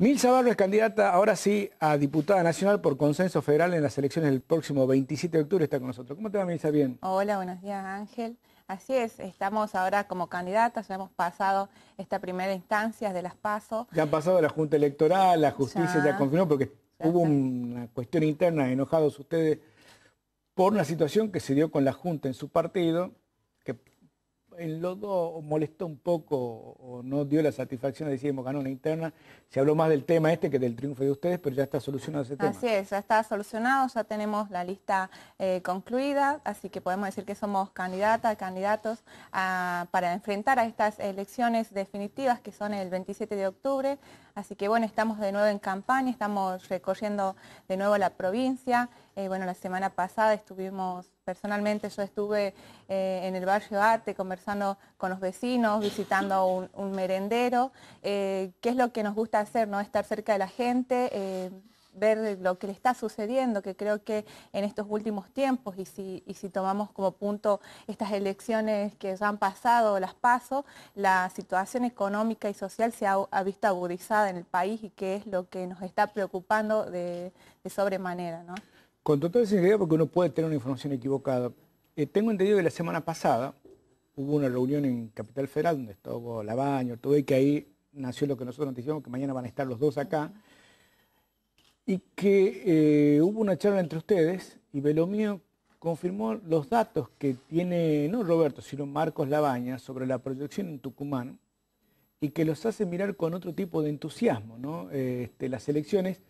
Milza Barro es candidata ahora sí a diputada nacional por consenso federal en las elecciones del próximo 27 de octubre. Está con nosotros. ¿Cómo te va, Milza? Bien. Hola, buenos días, Ángel. Así es, estamos ahora como candidatas, ya hemos pasado esta primera instancia de las pasos. Ya han pasado la Junta Electoral, la justicia ya, confirmó, porque hubo una cuestión interna, enojados ustedes, por una situación que se dio con la Junta en su partido, Lodo molestó un poco o no dio la satisfacción de decir ganó una interna. Se habló más del tema este que del triunfo de ustedes, pero ya está solucionado ese tema. Así es, ya está solucionado, ya tenemos la lista eh, concluida, así que podemos decir que somos candidatas, candidatos para enfrentar a estas elecciones definitivas que son el 27 de octubre Así que bueno, estamos de nuevo en campaña, estamos recorriendo de nuevo la provincia. Eh, bueno, la semana pasada estuvimos, personalmente yo estuve eh, en el barrio Arte conversando con los vecinos, visitando un, un merendero. Eh, ¿Qué es lo que nos gusta hacer? ¿no? Estar cerca de la gente ver lo que le está sucediendo, que creo que en estos últimos tiempos, y si, tomamos como punto estas elecciones que ya han pasado, las paso, la situación económica y social se ha, visto agudizada en el país y que es lo que nos está preocupando de, sobremanera. ¿no? Con total sinceridad, porque uno puede tener una información equivocada. Eh, tengo entendido que la semana pasada hubo una reunión en Capital Federal donde estuvo Labaño, todo y que ahí nació lo que nosotros nos que mañana van a estar los dos acá y que eh, hubo una charla entre ustedes y Belomío confirmó los datos que tiene, no Roberto, sino Marcos Labaña sobre la proyección en Tucumán y que los hace mirar con otro tipo de entusiasmo ¿no? Este, las elecciones,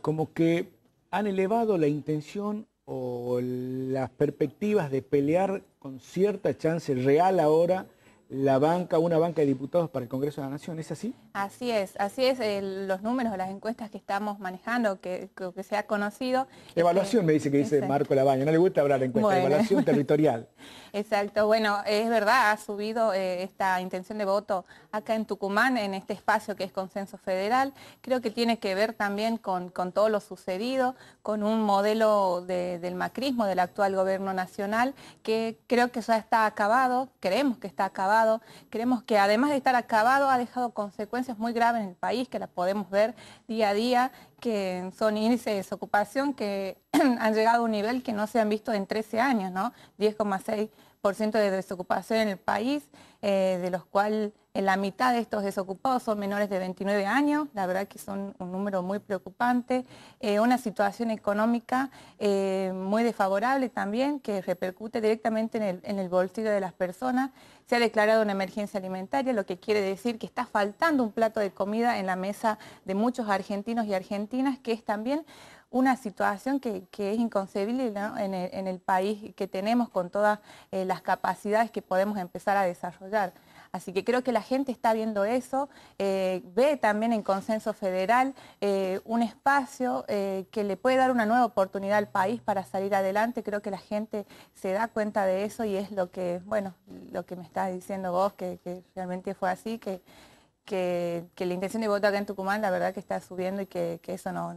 como que han elevado la intención o las perspectivas de pelear con cierta chance real ahora la banca, una banca de diputados para el Congreso de la Nación, ¿es así? Así es, así es, los números, las encuestas que estamos manejando, que, que, se ha conocido. Evaluación, este, me dice que dice Marco Labaña, no le gusta hablar de encuestas, evaluación territorial. Exacto, bueno, es verdad, ha subido eh, esta intención de voto acá en Tucumán, en este espacio que es Consenso Federal. Creo que tiene que ver también con, todo lo sucedido, con un modelo del macrismo, del actual gobierno nacional, que creo que ya está acabado, creemos que está acabado, creemos que además de estar acabado ha dejado consecuencias muy graves en el país, que las podemos ver día a día que son índices de desocupación que han llegado a un nivel que no se han visto en 13 años, ¿no? 10,6% de desocupación en el país, eh, de los cuales la mitad de estos desocupados son menores de 29 años, la verdad que son un número muy preocupante, eh, una situación económica eh, muy desfavorable también que repercute directamente en el, bolsillo de las personas. Se ha declarado una emergencia alimentaria, lo que quiere decir que está faltando un plato de comida en la mesa de muchos argentinos y argentinas, que es también una situación que, es inconcebible en, el, país que tenemos con todas eh, las capacidades que podemos empezar a desarrollar. Así que creo que la gente está viendo eso, eh, ve también en Consenso Federal eh, un espacio eh, que le puede dar una nueva oportunidad al país para salir adelante. Creo que la gente se da cuenta de eso y es lo que, bueno, lo que me estás diciendo vos, que, que realmente fue así, que que, la intención de voto acá en Tucumán, la verdad que está subiendo y que, eso nos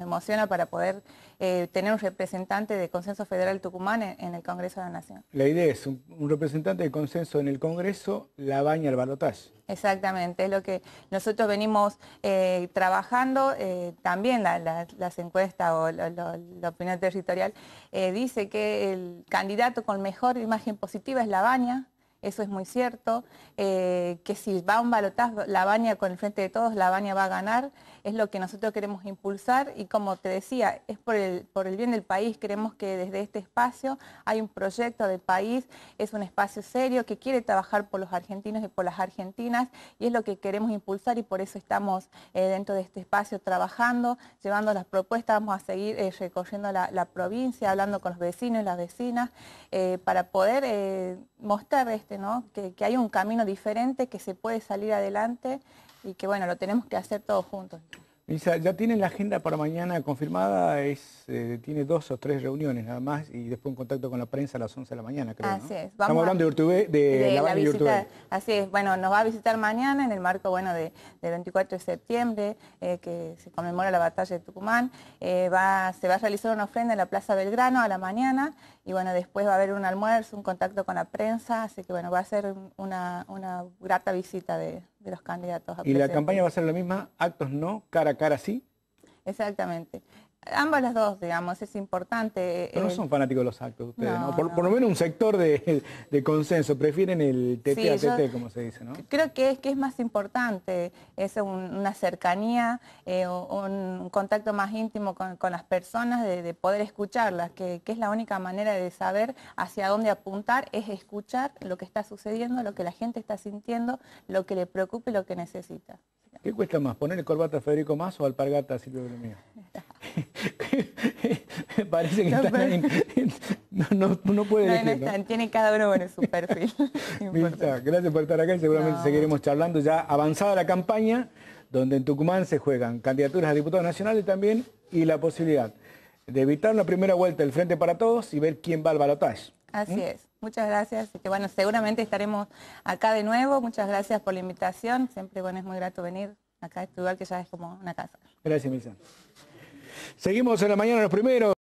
emociona para poder eh, tener un representante de Consenso Federal Tucumán en, el Congreso de la Nación. La idea es un, representante de consenso en el Congreso, la baña el balotaje. Exactamente, es lo que nosotros venimos eh, trabajando, eh, también las encuestas o la opinión territorial dice que el candidato con mejor imagen positiva es la baña, eso es muy cierto, eh, que si va un balotazo, la baña con el frente de todos, la baña va a ganar, es lo que nosotros queremos impulsar y como te decía, es por el, por el bien del país, queremos que desde este espacio hay un proyecto de país, es un espacio serio que quiere trabajar por los argentinos y por las argentinas y es lo que queremos impulsar y por eso estamos eh, dentro de este espacio trabajando, llevando las propuestas, vamos a seguir eh, recorriendo la, la, provincia, hablando con los vecinos y las vecinas para poder mostrar este que, que, hay un camino diferente, que se puede salir adelante y que bueno, lo tenemos que hacer todos juntos. Lisa, ya tienen la agenda para mañana confirmada, es, eh, tiene dos o tres reuniones nada más y después un contacto con la prensa a las 11 de la mañana, creo. Así es. Vamos Estamos hablando de, de, la, visita, Así es, bueno, nos va a visitar mañana en el marco bueno, del 24 de septiembre, eh, que se conmemora la batalla de Tucumán. Eh, va, se va a realizar una ofrenda en la Plaza Belgrano a la mañana y bueno, después va a haber un almuerzo, un contacto con la prensa, así que bueno, va a ser una grata visita de, los candidatos. A ¿Y la campaña va a ser la misma? ¿Actos no? ¿Cara a cara sí? Exactamente. Ambas las dos, digamos, es importante. Pero no eh, son fanáticos de los actos ustedes, ¿no? Por, lo menos un sector de, consenso, prefieren el TT a como se dice, ¿no? Creo que es, que es más importante, es una cercanía, eh, un contacto más íntimo con, las personas, de, poder escucharlas, que, es la única manera de saber hacia dónde apuntar, es escuchar lo que está sucediendo, lo que la gente está sintiendo, lo que le preocupa y lo que necesita. ¿Qué cuesta más, poner el corbata a Federico Más o alpargata a Silvio Brumía? parece que no, no, puede tiene cada uno bueno su perfil. gracias por estar acá seguramente seguiremos charlando ya avanzada la campaña donde en Tucumán se juegan candidaturas a diputados nacionales también y la posibilidad de evitar la primera vuelta del Frente para Todos y ver quién va al balotaje. Así ¿Mm? es. Muchas gracias. que bueno, seguramente estaremos acá de nuevo. Muchas gracias por la invitación. Siempre bueno, es muy grato venir acá a este lugar que ya es como una casa. Gracias, Milsa. Seguimos en la mañana los primeros.